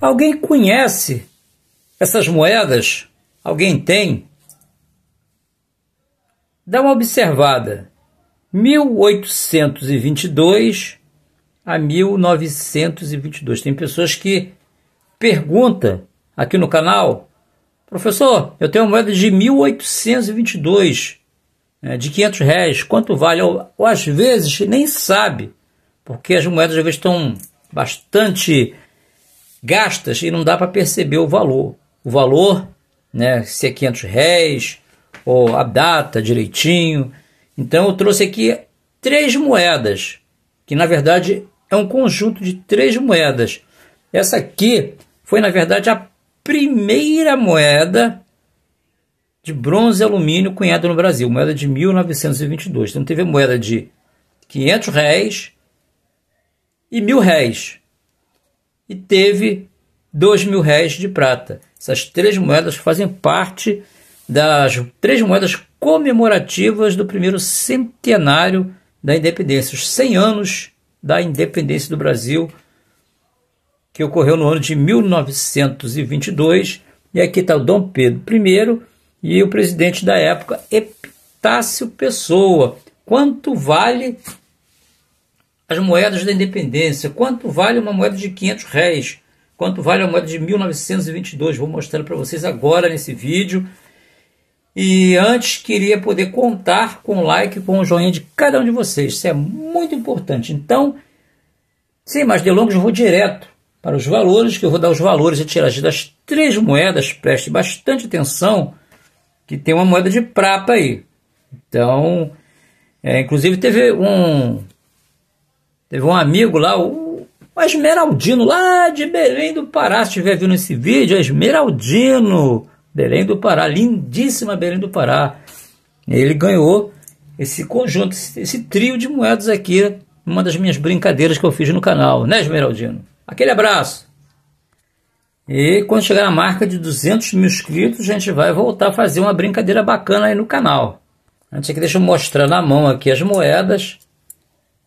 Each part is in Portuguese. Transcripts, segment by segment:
Alguém conhece essas moedas? Alguém tem? Dá uma observada. 1822 a 1922. Tem pessoas que perguntam aqui no canal, professor, eu tenho uma moeda de 1822, né, de 500 reais, quanto vale? Ou, ou às vezes nem sabe, porque as moedas às vezes estão bastante gastas e não dá para perceber o valor. O valor, né, se é 500 réis, ou a data direitinho. Então eu trouxe aqui três moedas, que na verdade é um conjunto de três moedas. Essa aqui foi na verdade a primeira moeda de bronze e alumínio cunhada no Brasil, moeda de 1922. Então teve a moeda de 500 réis e mil réis e teve dois mil réis de prata. Essas três moedas fazem parte das três moedas comemorativas do primeiro centenário da independência, os 100 anos da independência do Brasil, que ocorreu no ano de 1922. E aqui está o Dom Pedro I e o presidente da época, Epitácio Pessoa. Quanto vale as moedas da independência. Quanto vale uma moeda de 500 réis? Quanto vale uma moeda de 1922? Vou mostrar para vocês agora nesse vídeo. E antes queria poder contar com o like, com o joinha de cada um de vocês. Isso é muito importante. Então, sem mais delongas, eu vou direto para os valores, que eu vou dar os valores e tirar das três moedas. Preste bastante atenção, que tem uma moeda de prata aí. Então, é, inclusive teve um Teve um amigo lá, o Esmeraldino, lá de Belém do Pará. Se estiver vendo esse vídeo, é Esmeraldino, Belém do Pará, lindíssima Belém do Pará. Ele ganhou esse conjunto, esse trio de moedas aqui, uma das minhas brincadeiras que eu fiz no canal, né, Esmeraldino? Aquele abraço! E quando chegar na marca de 200 mil inscritos, a gente vai voltar a fazer uma brincadeira bacana aí no canal. Antes aqui, deixa eu mostrar na mão aqui as moedas.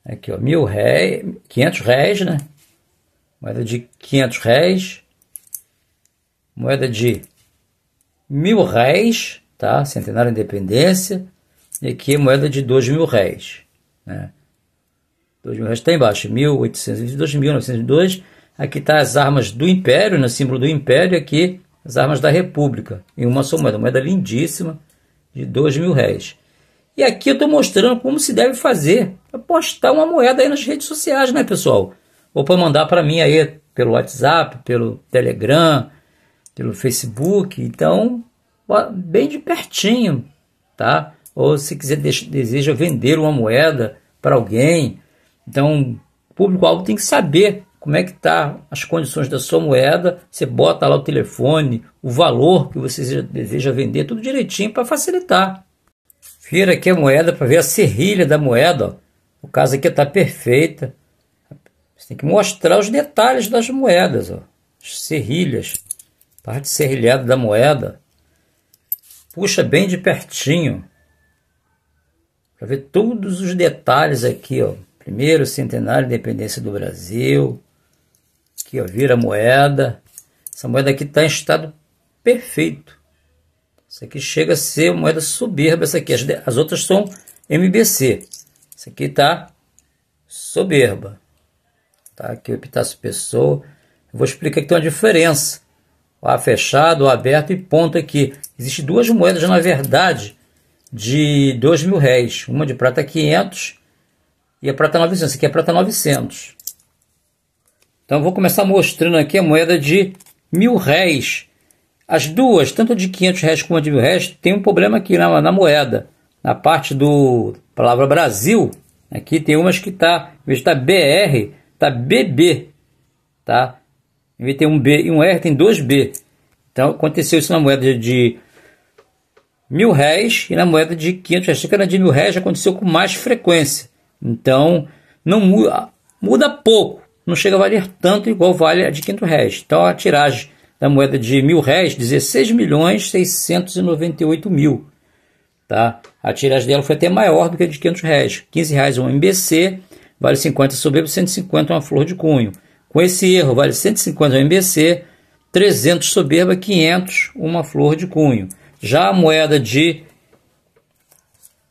Aqui, ó, mil réis, 500 réis, né? Moeda de 500 réis. Moeda de mil réis, tá? Centenário da Independência. E aqui, moeda de dois mil réis, né? Dois mil réis está embaixo, 1822, 1902. Aqui tá as armas do Império, no né? símbolo do Império. e Aqui, as armas da República. Em uma só moeda, moeda lindíssima de dois mil réis. E aqui eu estou mostrando como se deve fazer postar uma moeda aí nas redes sociais, né, pessoal? Ou para mandar para mim aí pelo WhatsApp, pelo Telegram, pelo Facebook. Então, bem de pertinho, tá? Ou se quiser deseja vender uma moeda para alguém, então o público-alvo tem que saber como é que tá as condições da sua moeda. Você bota lá o telefone, o valor que você deseja vender, tudo direitinho para facilitar. Vira aqui a moeda para ver a serrilha da moeda. Ó. O caso aqui está perfeita. Você tem que mostrar os detalhes das moedas, ó. As serrilhas, parte serrilhada da moeda. Puxa bem de pertinho. Para ver todos os detalhes aqui, ó. Primeiro centenário de independência do Brasil. Aqui, ó, vira moeda. Essa moeda aqui está em estado perfeito. Isso aqui chega a ser moeda soberba, essa aqui. As, as outras são MBC. Isso aqui tá soberba. Tá aqui o Epitácio Pessoa. Eu vou explicar que tem uma diferença. O A fechado, o A aberto e ponto aqui. Existem duas moedas, na verdade, de dois mil réis. Uma de prata 500 e a prata 900. Essa aqui é prata 900. Então eu vou começar mostrando aqui a moeda de mil réis. As duas, tanto de 500 réis como de mil réis, tem um problema aqui na, na moeda na parte do palavra Brasil, aqui tem umas que tá, em vez de tá BR, tá BB, tá? Em vez de ter um B e um R, tem dois B. Então aconteceu isso na moeda de mil réis e na moeda de 500 reais. Que era de mil réis, aconteceu com mais frequência. Então não muda, muda pouco, não chega a valer tanto igual vale a de 500 réis. Então a tiragem da moeda de mil réis, 16 milhões 698 mil. Tá? A tiragem dela foi até maior do que a de 500 reais. 15 reais um MBC, vale 50 sobrebo, 150 uma flor de cunho. Com esse erro, vale 150 um MBC, 300 soberba, 500 uma flor de cunho. Já a moeda de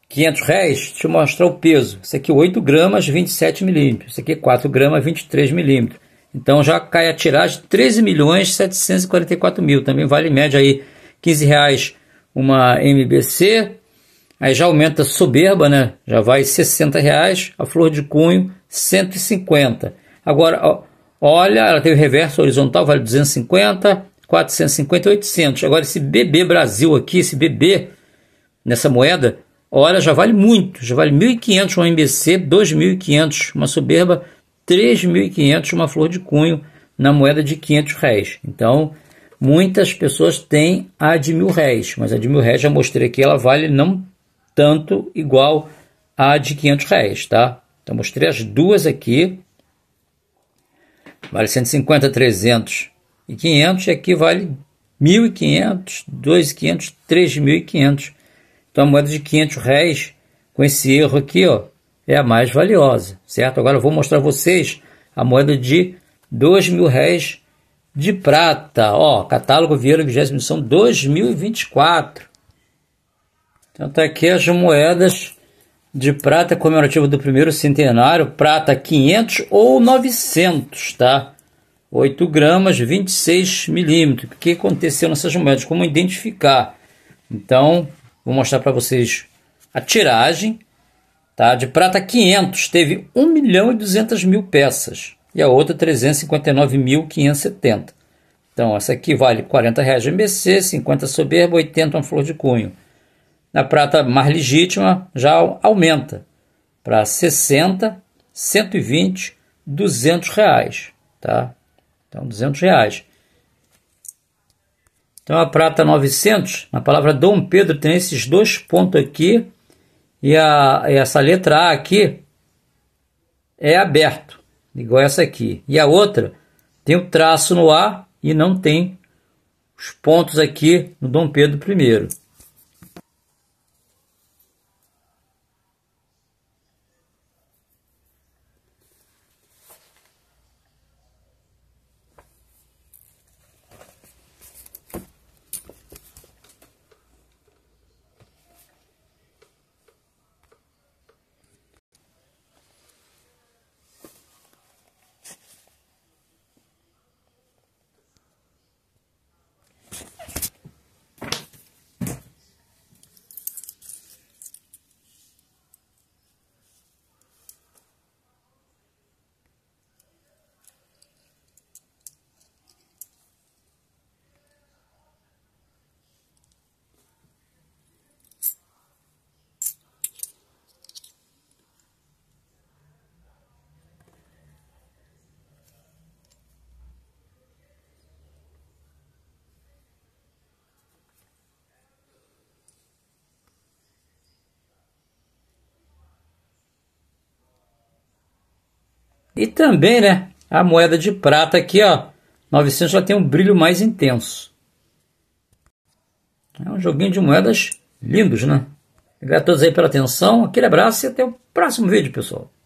500 reais, deixa eu mostrar o peso. Isso aqui é 8 gramas, 27 milímetros. Isso aqui é 4 gramas, 23 milímetros. Então já cai a tiragem 13 milhões 744 mil. Também vale em média aí 15 reais uma MBC, Aí já aumenta soberba, né? Já vai 60 reais, a flor de cunho 150. Agora, olha, ela tem o reverso horizontal, vale 250, 450, 800. Agora esse BB Brasil aqui, esse BB nessa moeda, olha, já vale muito, já vale 1.500 uma MBC, 2.500 uma soberba, 3.500 uma flor de cunho na moeda de 500 reais. Então, muitas pessoas têm a de mil reais, mas a de mil reais já mostrei que ela vale não tanto igual a de 500 reais, tá? Então mostrei as duas aqui. Vale 150, 300 e 500 e aqui vale 1.500, 2.500, 3.500. Então a moeda de 500 reais com esse erro aqui, ó, é a mais valiosa, certo? Agora eu vou mostrar a vocês a moeda de 2.000 reais de prata. Ó, catálogo Vieira, 20 edição 2024. Então tá aqui as moedas de prata comemorativa do primeiro centenário, prata 500 ou 900, tá? 8 gramas, 26 milímetros. O que aconteceu nessas moedas? Como identificar? Então, vou mostrar para vocês a tiragem, tá? De prata 500 teve 1 milhão e 200 mil peças e a outra 359.570. Então, essa aqui vale 40 reais de MBC, 50 soberba, 80 uma flor de cunho. Na prata mais legítima já aumenta para 60, 120, 200 reais, tá? Então 200 reais. Então a prata 900, na palavra Dom Pedro tem esses dois pontos aqui e, a, e essa letra A aqui é aberto, igual essa aqui. E a outra tem o um traço no A e não tem os pontos aqui no Dom Pedro I. E também, né, a moeda de prata aqui, ó, 900 já tem um brilho mais intenso. É um joguinho de moedas lindos, né? Obrigado a todos aí pela atenção, aquele abraço e até o próximo vídeo, pessoal.